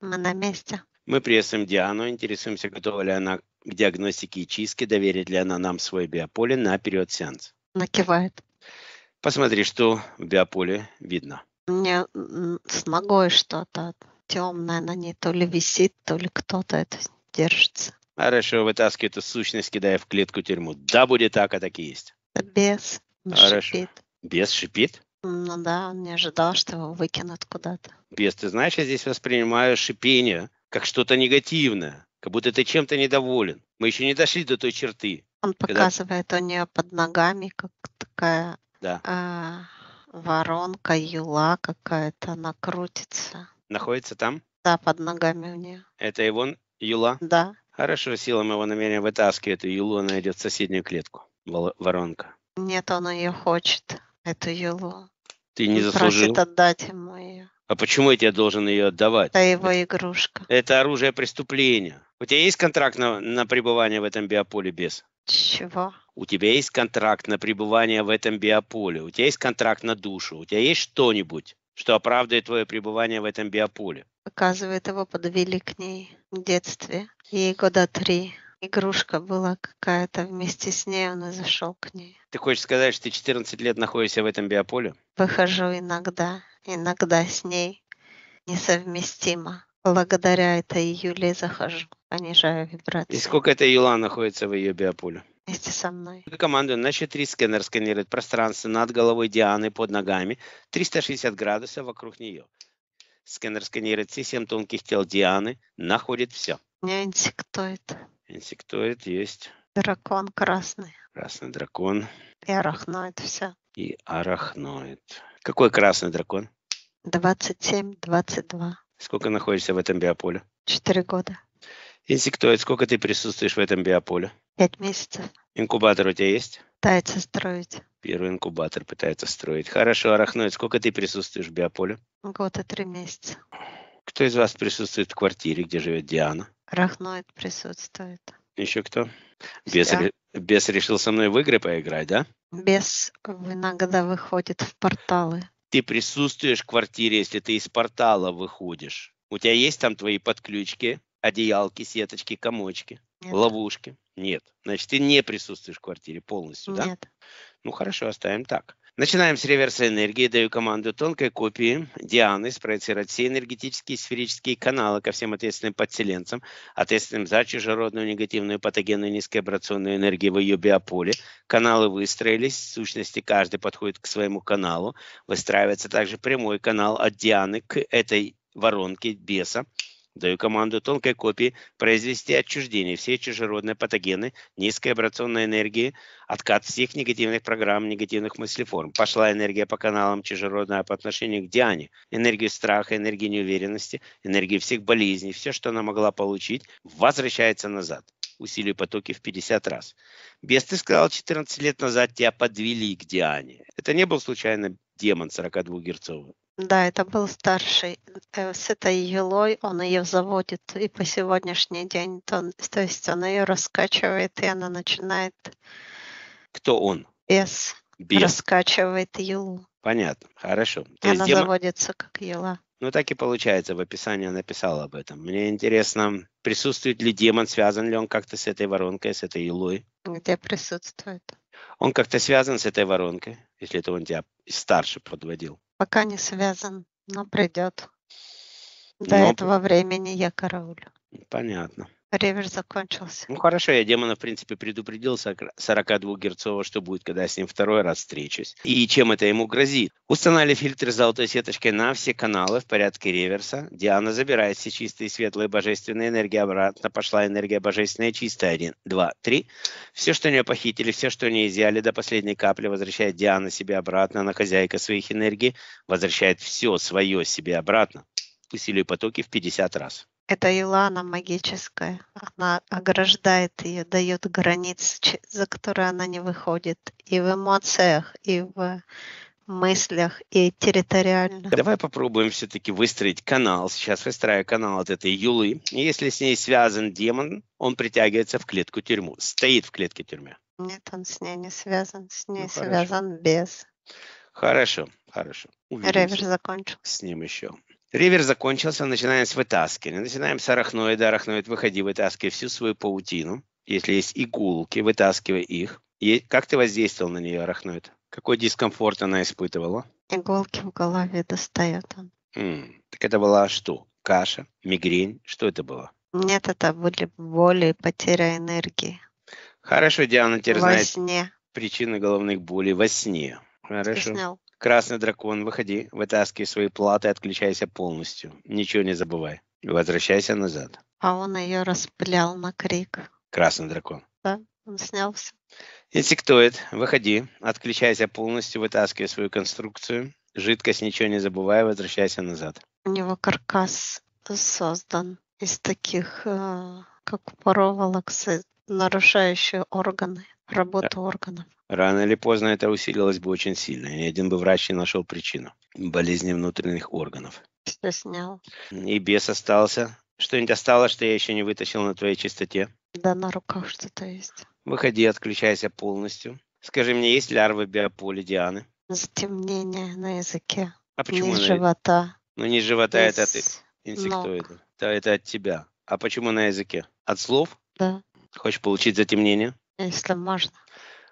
Мы на месте. Мы приветствуем Диану, интересуемся, готова ли она к диагностике и чистке, доверит ли она нам свой биополе на период сеанса. Накивает. Посмотри, что в биополе видно. Мне с ногой что-то темное на ней то ли висит, то ли кто-то это держится. Хорошо, вытаскивай эту сущность, кидая в клетку тюрьму. Да, будет так, а так и есть. Бес. Шипит. Бес шипит? Ну да, он не ожидал, что его выкинут куда-то. Без, ты знаешь, я здесь воспринимаю шипение как что-то негативное, как будто ты чем-то недоволен. Мы еще не дошли до той черты. Он когда... показывает у нее под ногами, как такая да. э, воронка, юла какая-то, она крутится. Находится там? Да, под ногами у нее. Это его юла? Да. Хорошо, сила моего намерения вытаскивает эту юлу, она идет в соседнюю клетку, воронка. Нет, он ее хочет, эту юлу. Ты не заслужил. Просит отдать ему ее. А почему я тебе должен ее отдавать? Это его игрушка. Это оружие преступления. У тебя есть контракт на, на пребывание в этом биополе без? Чего? У тебя есть контракт на пребывание в этом биополе. У тебя есть контракт на душу. У тебя есть что-нибудь, что оправдывает твое пребывание в этом биополе? Оказывает его подвели к ней в детстве. Ей года три игрушка была какая-то вместе с ней, он и зашел к ней. Ты хочешь сказать, что ты 14 лет находишься в этом биополе? Выхожу иногда, иногда с ней несовместимо. Благодаря этой Юле захожу, понижаю вибрации. И сколько эта Юла находится в ее биополе? Вместе со мной. Команду на счет 3 скэнер сканирует пространство над головой Дианы, под ногами, 360 градусов вокруг нее. Скэнер сканирует все семь тонких тел Дианы, находит все. Не инсектоид. Инсектоид есть. Дракон красный. Красный дракон. И арахноид все. И арахноид. Какой красный дракон? 27-22. Сколько находишься в этом биополе? Четыре года. Инсектоид, сколько ты присутствуешь в этом биополе? Пять месяцев. Инкубатор у тебя есть? Пытается строить. Первый инкубатор пытается строить. Хорошо, арахноид, сколько ты присутствуешь в биополе? Год и три месяца. Кто из вас присутствует в квартире, где живет Диана? Рахноид присутствует. Еще кто? Бес, Бес решил со мной в игры поиграть, да? Бес иногда выходит в порталы. Ты присутствуешь в квартире, если ты из портала выходишь. У тебя есть там твои подключки, одеялки, сеточки, комочки, Нет. ловушки? Нет. Значит, ты не присутствуешь в квартире полностью, Нет. да? Ну хорошо, оставим так. Начинаем с реверса энергии. Даю команду тонкой копии Дианы спроецировать все энергетические сферические каналы ко всем ответственным подселенцам, ответственным за чужеродную негативную патогенную низковибрационную энергию в ее биополе. Каналы выстроились, в сущности каждый подходит к своему каналу. Выстраивается также прямой канал от Дианы к этой воронке беса Даю команду тонкой копии произвести отчуждение все чужеродные патогены низкой вибрационной энергии, откат всех негативных программ, негативных мыслеформ. Пошла энергия по каналам чужеродная по отношению к Диане. Энергию страха, энергию неуверенности, энергию всех болезней, все, что она могла получить, возвращается назад усилию потоки в 50 раз. Бес, ты сказал, 14 лет назад тебя подвели к Диане. Это не был случайно демон 42-герцовый. Да, это был старший. Э, с этой елой он ее заводит и по сегодняшний день. То, то есть он ее раскачивает, и она начинает Кто он? бес, Бес. раскачивает елу. Понятно. Хорошо. То она демо- заводится как ела. Ну, так и получается. В описании написал об этом. Мне интересно, присутствует ли демон, связан ли он как-то с этой воронкой, с этой елой? Где присутствует? Он как-то связан с этой воронкой, если это он тебя старше подводил. Пока не связан, но придет. До но... Ну, этого времени я караулю. Понятно. Ревер закончился. Ну хорошо, я демона, в принципе, предупредил 42 Герцова, что будет, когда я с ним второй раз встречусь. И чем это ему грозит. Установили фильтры золотой сеточкой на все каналы в порядке реверса. Диана забирает все чистые, светлые, божественные энергии обратно. Пошла энергия божественная чистая. Один, два, три. Все, что у нее похитили, все, что у нее изъяли до последней капли, возвращает Диана себе обратно. Она хозяйка своих энергий. Возвращает все свое себе обратно. Пустили потоки в 50 раз. Это Илана магическая. Она ограждает ее, дает границы, за которые она не выходит. И в эмоциях, и в мыслях и территориально. Давай попробуем все-таки выстроить канал. Сейчас выстраиваю канал от этой Юлы. И если с ней связан демон, он притягивается в клетку тюрьму. Стоит в клетке тюрьме. Нет, он с ней не связан. С ней ну, связан без. Хорошо, хорошо. Увидимся. Ревер закончил. С ним еще. Ревер закончился, начинаем с вытаскивания. Начинаем с арахноида. Арахноид, выходи, вытаскивай всю свою паутину. Если есть иголки, вытаскивай их. И как ты воздействовал на нее, арахноид? Какой дискомфорт она испытывала? Иголки в голове достают. М-м, так это была что? Каша? Мигрень? Что это было? Нет, это были боли и потеря энергии. Хорошо, Диана теперь во сне. причины головных болей во сне. Хорошо. Объяснял. Красный дракон, выходи, вытаскивай свои платы, отключайся полностью. Ничего не забывай. Возвращайся назад. А он ее распылял на крик. Красный дракон. Да, он снялся. Инсектоид, выходи, отключайся полностью, вытаскивай свою конструкцию. Жидкость, ничего не забывай, возвращайся назад. У него каркас создан из таких, э, как у проволок, нарушающих органы, работу да. органов. Рано или поздно это усилилось бы очень сильно, и один бы врач не нашел причину. Болезни внутренних органов. Что снял? И бес остался. Что-нибудь осталось, что я еще не вытащил на твоей чистоте? Да, на руках что-то есть. Выходи, отключайся полностью. Скажи мне, есть лярвы биополи Дианы? Затемнение на языке. А почему? Низ на... живота. Ну, не живота, Из... это ты. Инсектоиды. Это, это от тебя. А почему на языке? От слов? Да. Хочешь получить затемнение? Если можно.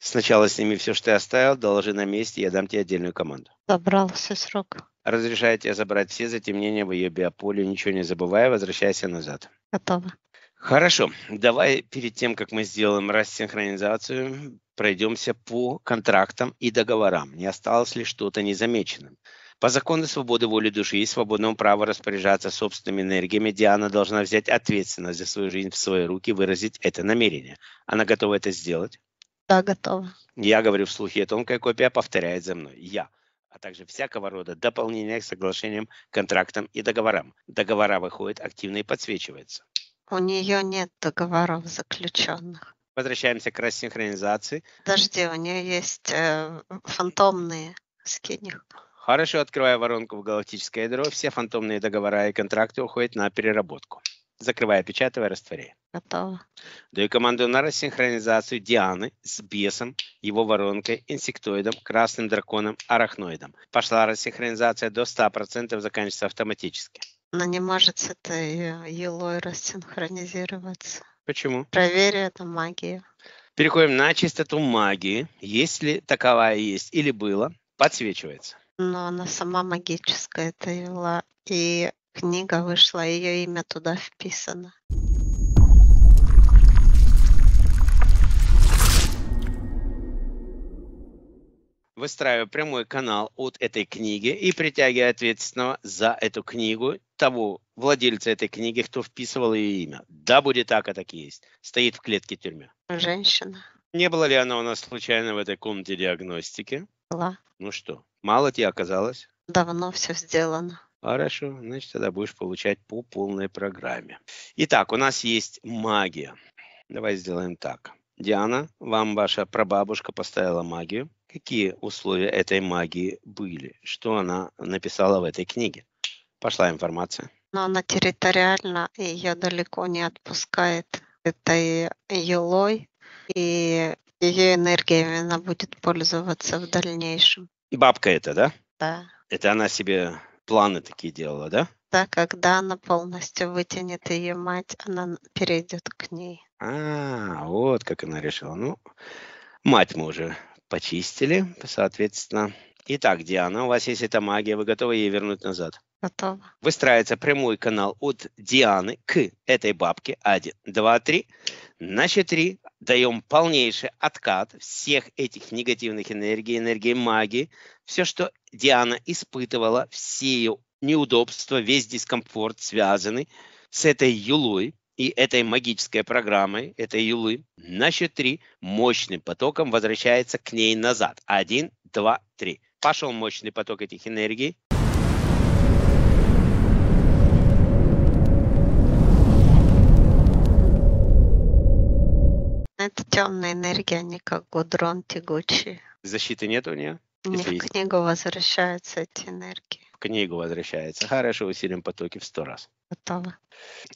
Сначала сними все, что я оставил, доложи на месте, я дам тебе отдельную команду. Забрал все срок. Разрешаю тебе забрать все затемнения в ее биополе, ничего не забывая, возвращайся назад. Готово. Хорошо, давай перед тем, как мы сделаем рассинхронизацию, пройдемся по контрактам и договорам. Не осталось ли что-то незамеченным? По закону свободы воли души и свободному праву распоряжаться собственными энергиями, Диана должна взять ответственность за свою жизнь в свои руки и выразить это намерение. Она готова это сделать? Да, готова. Я говорю вслух, и тонкая копия повторяет за мной. Я а также всякого рода дополнения к соглашениям, контрактам и договорам. Договора выходят активно и подсвечиваются. У нее нет договоров заключенных. Возвращаемся к рассинхронизации. Подожди, у нее есть э, фантомные. Скинь Хорошо, открывая воронку в галактическое ядро, все фантомные договора и контракты уходят на переработку. Закрывая, печатая, растворяя. Готово. Даю команду на рассинхронизацию Дианы с бесом, его воронкой, инсектоидом, красным драконом, арахноидом. Пошла рассинхронизация до 100%, заканчивается автоматически. Но не может с этой э, елой рассинхронизироваться. Почему? Проверь это магия. Переходим на чистоту магии. Если таковая есть или было, подсвечивается. Но она сама магическая, эта ела. И книга вышла, ее имя туда вписано. выстраивая прямой канал от этой книги и притягивая ответственного за эту книгу того владельца этой книги, кто вписывал ее имя. Да, будет так, а так и есть. Стоит в клетке тюрьме. Женщина. Не была ли она у нас случайно в этой комнате диагностики? Была. Ну что, мало тебе оказалось? Давно все сделано. Хорошо, значит, тогда будешь получать по полной программе. Итак, у нас есть магия. Давай сделаем так. Диана, вам ваша прабабушка поставила магию какие условия этой магии были, что она написала в этой книге. Пошла информация. Но она территориально ее далеко не отпускает этой елой, и ее энергией она будет пользоваться в дальнейшем. бабка это, да? Да. Это она себе планы такие делала, да? Да, когда она полностью вытянет ее мать, она перейдет к ней. А, вот как она решила. Ну, мать мы уже почистили, соответственно. Итак, Диана, у вас есть эта магия, вы готовы ей вернуть назад? Готова. Выстраивается прямой канал от Дианы к этой бабке. Один, два, три. На 4 даем полнейший откат всех этих негативных энергий, энергии магии. Все, что Диана испытывала, все ее неудобства, весь дискомфорт связаны с этой юлой и этой магической программой, этой юлы, на счет 3 мощным потоком возвращается к ней назад. Один, два, три. Пошел мощный поток этих энергий. Это темная энергия, они как гудрон тягучий. Защиты нет у нее? Не в книгу возвращаются эти энергии. В книгу возвращается. Хорошо, усилим потоки в сто раз. Готово.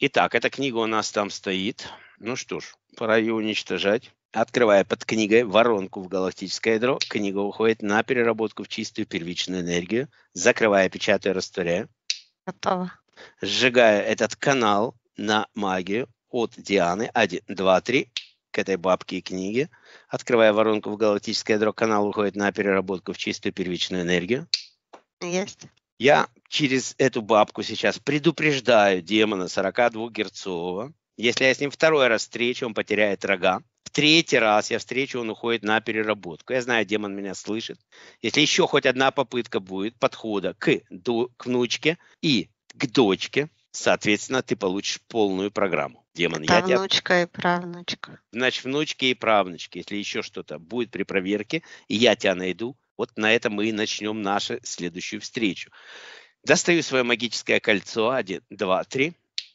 Итак, эта книга у нас там стоит. Ну что ж, пора ее уничтожать. Открывая под книгой воронку в галактическое ядро, книга уходит на переработку в чистую первичную энергию, закрывая, печатая, растворяя. Готово. Сжигая этот канал на магию от Дианы один, два, три к этой бабке и книге. Открывая воронку в галактическое ядро, канал уходит на переработку в чистую первичную энергию. Есть. Я через эту бабку сейчас предупреждаю демона 42-герцового. Если я с ним второй раз встречу, он потеряет рога. В третий раз я встречу, он уходит на переработку. Я знаю, демон меня слышит. Если еще хоть одна попытка будет подхода к, до, к внучке и к дочке, соответственно, ты получишь полную программу. Демон, Это я внучка и правнучка. Значит, внучки и правнучки. Если еще что-то будет при проверке, и я тебя найду, вот на этом мы и начнем нашу следующую встречу. Достаю свое магическое кольцо. Один, два, три.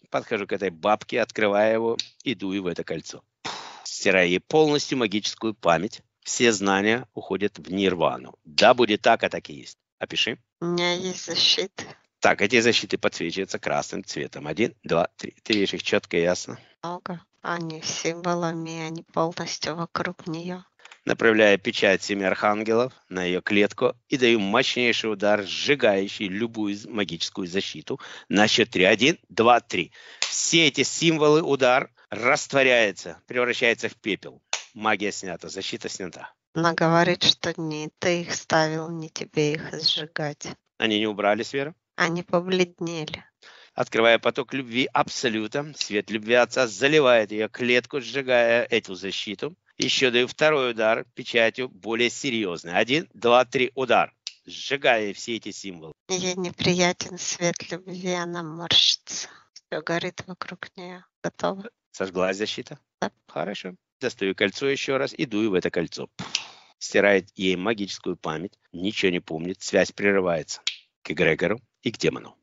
Подхожу к этой бабке, открываю его и дую в это кольцо. Пух, стираю ей полностью магическую память. Все знания уходят в нирвану. Да, будет так, а так и есть. Опиши. У меня есть защита. Так, эти защиты подсвечиваются красным цветом. Один, два, три. Ты видишь их четко и ясно? Много. Они символами, они полностью вокруг нее направляя печать семи архангелов на ее клетку и даю мощнейший удар, сжигающий любую магическую защиту. На счет 3. 1, 2, 3. Все эти символы удар растворяется, превращается в пепел. Магия снята, защита снята. Она говорит, что не ты их ставил, не тебе их сжигать. Они не убрались, Вера? Они побледнели. Открывая поток любви Абсолюта, свет любви Отца заливает ее клетку, сжигая эту защиту. Еще даю второй удар печатью, более серьезный. Один, два, три, удар. Сжигая все эти символы. Ей неприятен свет любви, она морщится. Все горит вокруг нее. Готово. Сожглась защита? Да. Хорошо. Достаю кольцо еще раз и дую в это кольцо. Стирает ей магическую память, ничего не помнит, связь прерывается к эгрегору и к демону.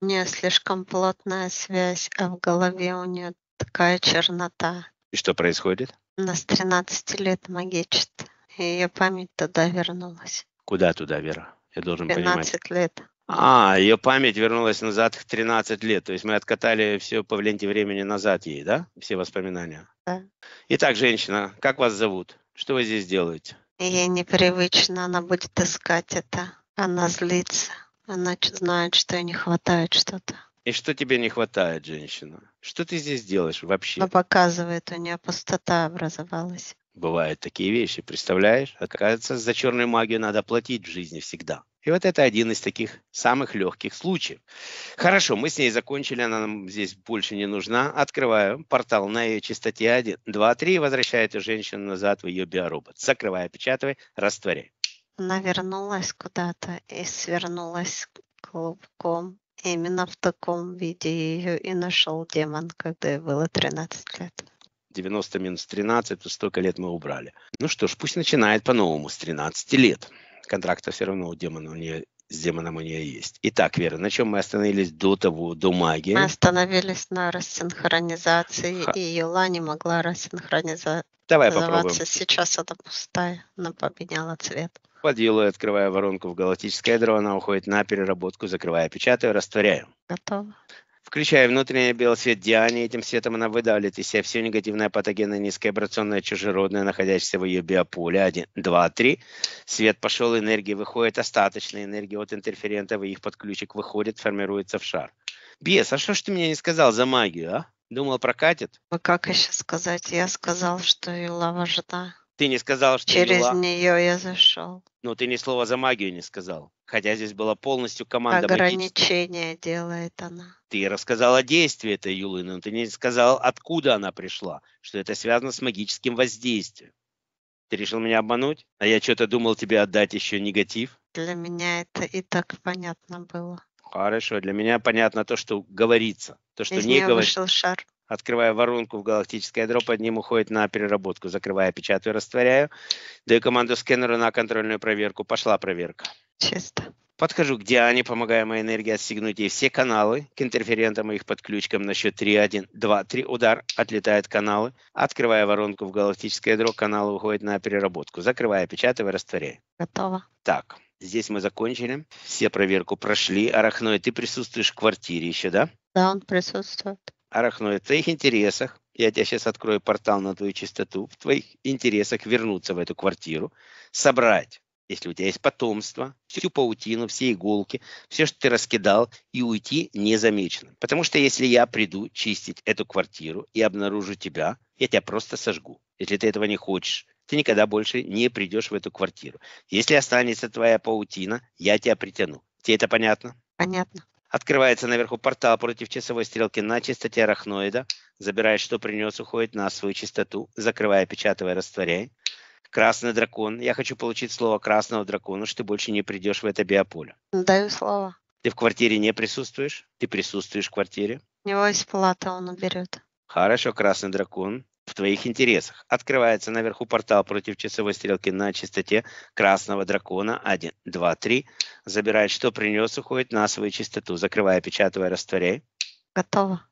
нее слишком плотная связь, а в голове у нее такая чернота. И что происходит? Она с 13 лет магичит. И ее память туда вернулась. Куда туда, Вера? Я должен 13 понимать. 13 лет. А, ее память вернулась назад в 13 лет. То есть мы откатали все по ленте времени назад ей, да? Все воспоминания. Да. Итак, женщина, как вас зовут? Что вы здесь делаете? Ей непривычно, она будет искать это. Она злится. Она знает, что ей не хватает что-то. И что тебе не хватает, женщина? Что ты здесь делаешь вообще? Она показывает, у нее пустота образовалась. Бывают такие вещи, представляешь? Оказывается, за черную магию надо платить в жизни всегда. И вот это один из таких самых легких случаев. Хорошо, мы с ней закончили, она нам здесь больше не нужна. Открываю портал на ее чистоте 1, 2, 3, возвращает женщину назад в ее биоробот. Закрываю, печатаю, растворяю навернулась куда-то и свернулась клубком. Именно в таком виде ее и нашел демон, когда ей было 13 лет. 90 минус 13, столько лет мы убрали. Ну что ж, пусть начинает по-новому с 13 лет. Контракта все равно у демона у нее с демоном у нее есть. Итак, Вера, на чем мы остановились до того, до магии? Мы остановились на рассинхронизации, Ха. и Юла не могла рассинхронизироваться. Давай попробуем. Сейчас она пустая, она поменяла цвет. Подъела, открывая воронку в галактическое ядро, она уходит на переработку, закрываю печатаю, растворяю. Готово. Включая внутренний белый свет Диане, этим светом она выдавливает из себя все негативное патогенное низковибрационное чужеродное, находящееся в ее биополе. Один, два, три. Свет пошел, энергии выходит, остаточная энергия от интерферентов и их подключек выходит, формируется в шар. Бес, а что ж ты мне не сказал за магию, а? Думал, прокатит? А как еще сказать? Я сказал, что Юла важна. Ты не сказал, что Через была... нее я зашел. Ну, ты ни слова за магию не сказал. Хотя здесь была полностью команда Ограничение магическая. делает она. Ты рассказала действие этой Юлы, но ты не сказал, откуда она пришла. Что это связано с магическим воздействием. Ты решил меня обмануть? А я что-то думал тебе отдать еще негатив. Для меня это и так понятно было. Хорошо, для меня понятно то, что говорится. То, что Из не говорится. вышел шар открываю воронку в галактическое ядро, под ним уходит на переработку. Закрываю, печатаю, растворяю. Даю команду скэнеру на контрольную проверку. Пошла проверка. Чисто. Подхожу к Диане, помогаю моей энергии отстегнуть ей все каналы к интерферентам и их подключкам на счет 3, 1, 2, 3. Удар, отлетают каналы. Открывая воронку в галактическое ядро, каналы уходят на переработку. Закрывая, печатаю, растворяю. Готово. Так, здесь мы закончили. Все проверку прошли. Арахной, ты присутствуешь в квартире еще, да? Да, он присутствует. Арахноид, в твоих интересах, я тебя сейчас открою портал на твою чистоту, в твоих интересах вернуться в эту квартиру, собрать, если у тебя есть потомство, всю паутину, все иголки, все, что ты раскидал, и уйти незамеченным. Потому что если я приду чистить эту квартиру и обнаружу тебя, я тебя просто сожгу. Если ты этого не хочешь, ты никогда больше не придешь в эту квартиру. Если останется твоя паутина, я тебя притяну. Тебе это понятно? Понятно. Открывается наверху портал против часовой стрелки на частоте арахноида. Забирает, что принес, уходит на свою частоту. Закрывая, печатывая, растворяй. Красный дракон. Я хочу получить слово красного дракона, что ты больше не придешь в это биополе. Даю слово. Ты в квартире не присутствуешь? Ты присутствуешь в квартире? У него есть плата, он уберет. Хорошо, красный дракон в твоих интересах. Открывается наверху портал против часовой стрелки на чистоте красного дракона 1, 2, 3. Забирает, что принес, уходит на свою чистоту, закрывая печатывай, растворяй. Готово.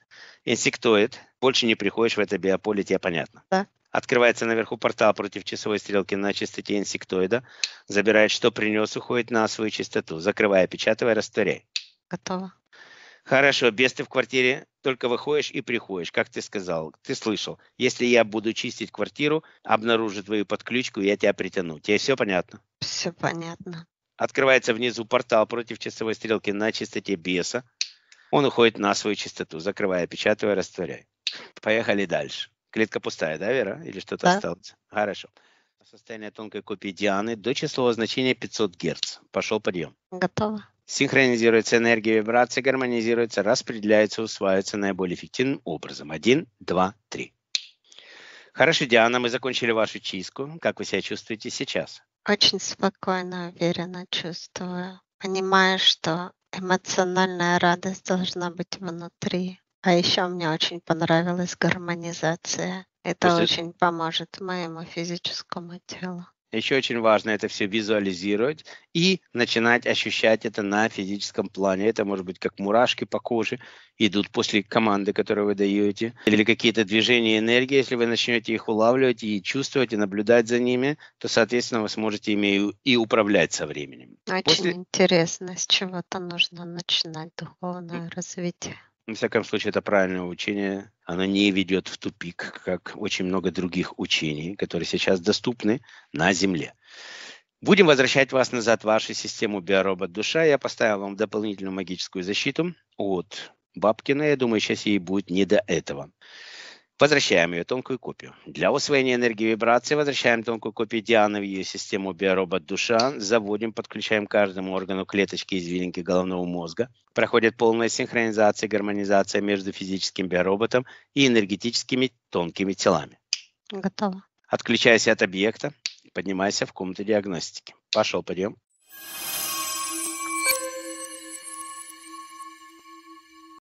Инсектоид. Больше не приходишь в это биополе, тебе понятно. Да. Открывается наверху портал против часовой стрелки на частоте инсектоида. Забирает, что принес, уходит на свою частоту. закрывая печатывай, растворяй. Готово. Хорошо, без ты в квартире, только выходишь и приходишь, как ты сказал, ты слышал. Если я буду чистить квартиру, обнаружу твою подключку, я тебя притяну. Тебе все понятно? Все понятно. Открывается внизу портал против часовой стрелки на чистоте беса. Он уходит на свою чистоту, закрывая, печатая, растворяя. Поехали дальше. Клетка пустая, да, Вера? Или что-то да. осталось? Хорошо. Состояние тонкой копии Дианы до числового значения 500 Гц. Пошел подъем. Готово синхронизируется энергия вибрация гармонизируется, распределяется, усваивается наиболее эффективным образом. Один, два, три. Хорошо, Диана, мы закончили вашу чистку. Как вы себя чувствуете сейчас? Очень спокойно, уверенно чувствую. Понимаю, что эмоциональная радость должна быть внутри. А еще мне очень понравилась гармонизация. Это После... очень поможет моему физическому телу. Еще очень важно это все визуализировать и начинать ощущать это на физическом плане. Это может быть как мурашки по коже идут после команды, которую вы даете, или какие-то движения энергии. Если вы начнете их улавливать и чувствовать, и наблюдать за ними, то, соответственно, вы сможете ими и управлять со временем. Очень после... интересно, с чего-то нужно начинать духовное развитие во всяком случае, это правильное учение. Оно не ведет в тупик, как очень много других учений, которые сейчас доступны на Земле. Будем возвращать вас назад в вашу систему биоробот душа. Я поставил вам дополнительную магическую защиту от Бабкина. Я думаю, сейчас ей будет не до этого. Возвращаем ее тонкую копию. Для усвоения энергии вибрации возвращаем тонкую копию Дианы в ее систему биоробот душа, заводим, подключаем каждому органу клеточки из извилинки головного мозга. Проходит полная синхронизация, гармонизация между физическим биороботом и энергетическими тонкими телами. Готово. Отключайся от объекта, поднимайся в комнату диагностики. Пошел подъем.